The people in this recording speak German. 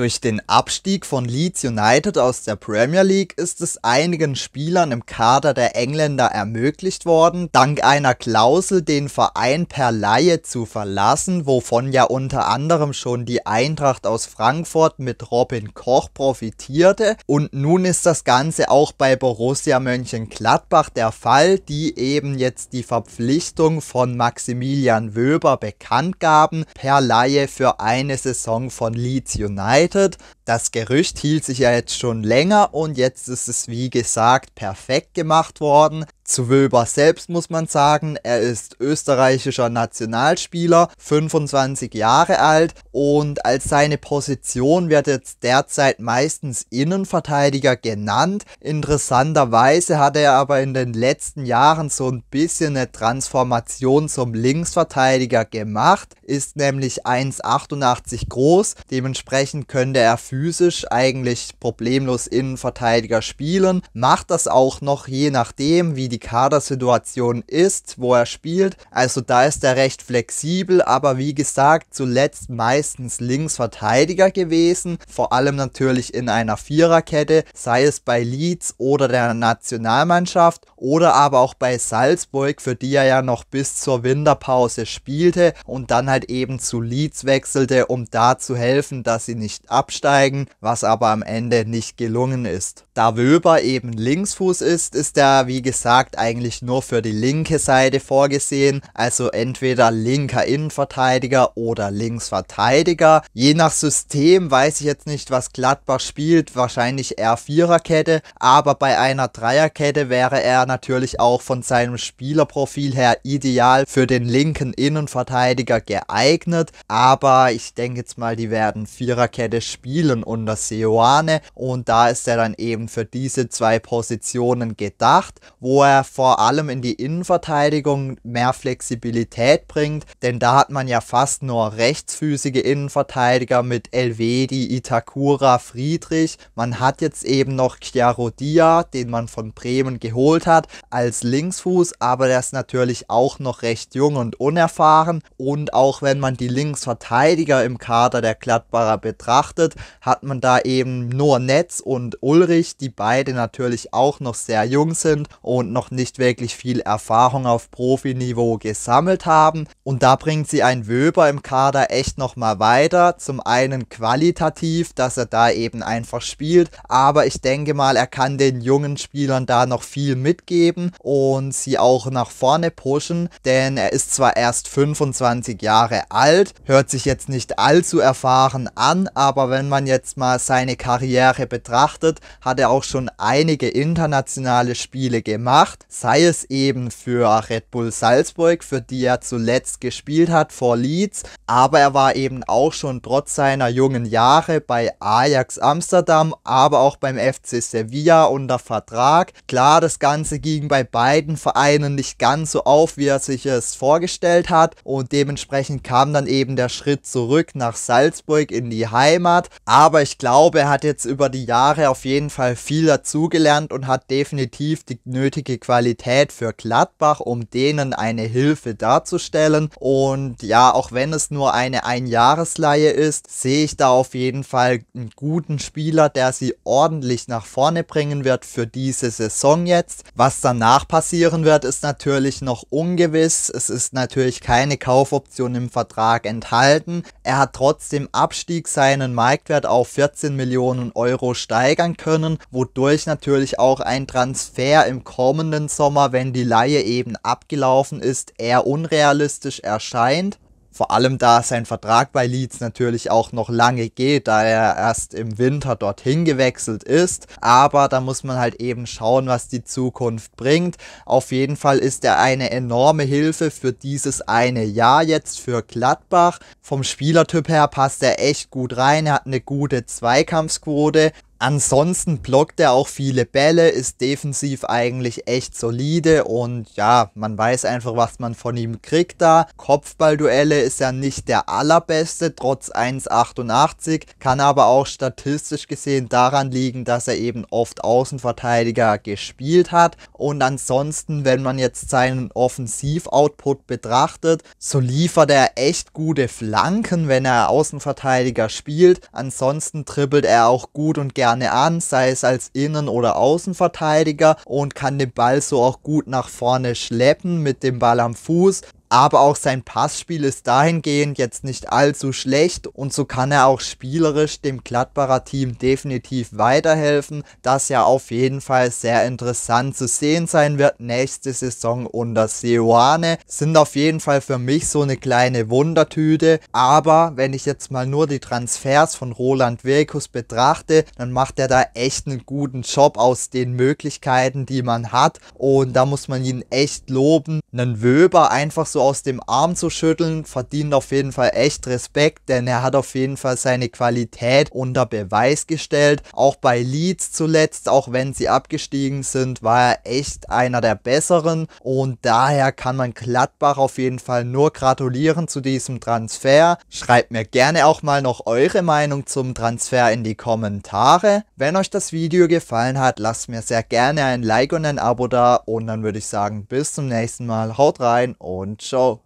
Durch den Abstieg von Leeds United aus der Premier League ist es einigen Spielern im Kader der Engländer ermöglicht worden, dank einer Klausel den Verein per Laie zu verlassen, wovon ja unter anderem schon die Eintracht aus Frankfurt mit Robin Koch profitierte. Und nun ist das Ganze auch bei Borussia Mönchengladbach der Fall, die eben jetzt die Verpflichtung von Maximilian Wöber bekannt gaben, per Laie für eine Saison von Leeds United verbreitet. Das Gerücht hielt sich ja jetzt schon länger und jetzt ist es wie gesagt perfekt gemacht worden. Zu Wilber selbst muss man sagen, er ist österreichischer Nationalspieler, 25 Jahre alt und als seine Position wird jetzt derzeit meistens Innenverteidiger genannt. Interessanterweise hat er aber in den letzten Jahren so ein bisschen eine Transformation zum Linksverteidiger gemacht, ist nämlich 1,88 groß, dementsprechend könnte er physisch eigentlich problemlos Innenverteidiger spielen, macht das auch noch je nachdem, wie die Kadersituation ist, wo er spielt. Also da ist er recht flexibel, aber wie gesagt, zuletzt meistens Linksverteidiger gewesen, vor allem natürlich in einer Viererkette, sei es bei Leeds oder der Nationalmannschaft oder aber auch bei Salzburg, für die er ja noch bis zur Winterpause spielte und dann halt eben zu Leeds wechselte, um da zu helfen, dass sie nicht absteigen, was aber am Ende nicht gelungen ist. Da Wöber eben Linksfuß ist, ist er wie gesagt gesagt eigentlich nur für die linke Seite vorgesehen, also entweder linker Innenverteidiger oder Linksverteidiger. Je nach System weiß ich jetzt nicht, was Gladbach spielt, wahrscheinlich eher Viererkette, aber bei einer Dreierkette wäre er natürlich auch von seinem Spielerprofil her ideal für den linken Innenverteidiger geeignet, aber ich denke jetzt mal, die werden Viererkette spielen unter Seoane und da ist er dann eben für diese zwei Positionen gedacht, wo er vor allem in die Innenverteidigung mehr Flexibilität bringt, denn da hat man ja fast nur rechtsfüßige Innenverteidiger mit Elvedi, Itakura, Friedrich. Man hat jetzt eben noch Chiarodia, den man von Bremen geholt hat, als Linksfuß, aber der ist natürlich auch noch recht jung und unerfahren und auch wenn man die Linksverteidiger im Kader der Gladbacher betrachtet, hat man da eben nur Netz und Ulrich, die beide natürlich auch noch sehr jung sind und noch noch nicht wirklich viel Erfahrung auf Profiniveau gesammelt haben. Und da bringt sie ein Wöber im Kader echt nochmal weiter. Zum einen qualitativ, dass er da eben einfach spielt. Aber ich denke mal, er kann den jungen Spielern da noch viel mitgeben und sie auch nach vorne pushen. Denn er ist zwar erst 25 Jahre alt, hört sich jetzt nicht allzu erfahren an, aber wenn man jetzt mal seine Karriere betrachtet, hat er auch schon einige internationale Spiele gemacht gemacht. Sei es eben für Red Bull Salzburg, für die er zuletzt gespielt hat, vor Leeds, aber er war eben auch schon trotz seiner jungen Jahre bei Ajax Amsterdam, aber auch beim FC Sevilla unter Vertrag. Klar, das Ganze ging bei beiden Vereinen nicht ganz so auf, wie er sich es vorgestellt hat und dementsprechend kam dann eben der Schritt zurück nach Salzburg in die Heimat, aber ich glaube, er hat jetzt über die Jahre auf jeden Fall viel dazugelernt und hat definitiv die nötige Qualität für Gladbach, um denen eine Hilfe darzustellen. Und ja, auch wenn es nur eine Einjahresleihe ist, sehe ich da auf jeden Fall einen guten Spieler, der sie ordentlich nach vorne bringen wird für diese Saison jetzt. Was danach passieren wird, ist natürlich noch ungewiss. Es ist natürlich keine Kaufoption im Vertrag enthalten. Er hat trotzdem Abstieg seinen Marktwert auf 14 Millionen Euro steigern können, wodurch natürlich auch ein Transfer im kommenden kommenden Sommer, wenn die Laie eben abgelaufen ist, eher unrealistisch erscheint. Vor allem da sein Vertrag bei Leeds natürlich auch noch lange geht, da er erst im Winter dorthin gewechselt ist. Aber da muss man halt eben schauen, was die Zukunft bringt. Auf jeden Fall ist er eine enorme Hilfe für dieses eine Jahr jetzt für Gladbach. Vom Spielertyp her passt er echt gut rein, er hat eine gute Zweikampfquote, Ansonsten blockt er auch viele Bälle, ist defensiv eigentlich echt solide und ja, man weiß einfach, was man von ihm kriegt da. Kopfballduelle ist ja nicht der allerbeste, trotz 1,88, kann aber auch statistisch gesehen daran liegen, dass er eben oft Außenverteidiger gespielt hat. Und ansonsten, wenn man jetzt seinen Offensiv-Output betrachtet, so liefert er echt gute Flanken, wenn er Außenverteidiger spielt. Ansonsten dribbelt er auch gut und gerne gerne an, sei es als Innen- oder Außenverteidiger und kann den Ball so auch gut nach vorne schleppen mit dem Ball am Fuß aber auch sein Passspiel ist dahingehend jetzt nicht allzu schlecht und so kann er auch spielerisch dem Gladbacher Team definitiv weiterhelfen, das ja auf jeden Fall sehr interessant zu sehen sein wird nächste Saison unter Seoane, sind auf jeden Fall für mich so eine kleine Wundertüte, aber wenn ich jetzt mal nur die Transfers von Roland Wirkus betrachte, dann macht er da echt einen guten Job aus den Möglichkeiten, die man hat und da muss man ihn echt loben, einen Wöber einfach so aus dem Arm zu schütteln, verdient auf jeden Fall echt Respekt, denn er hat auf jeden Fall seine Qualität unter Beweis gestellt. Auch bei Leeds zuletzt, auch wenn sie abgestiegen sind, war er echt einer der besseren und daher kann man Gladbach auf jeden Fall nur gratulieren zu diesem Transfer. Schreibt mir gerne auch mal noch eure Meinung zum Transfer in die Kommentare. Wenn euch das Video gefallen hat, lasst mir sehr gerne ein Like und ein Abo da und dann würde ich sagen, bis zum nächsten Mal, haut rein und ciao. So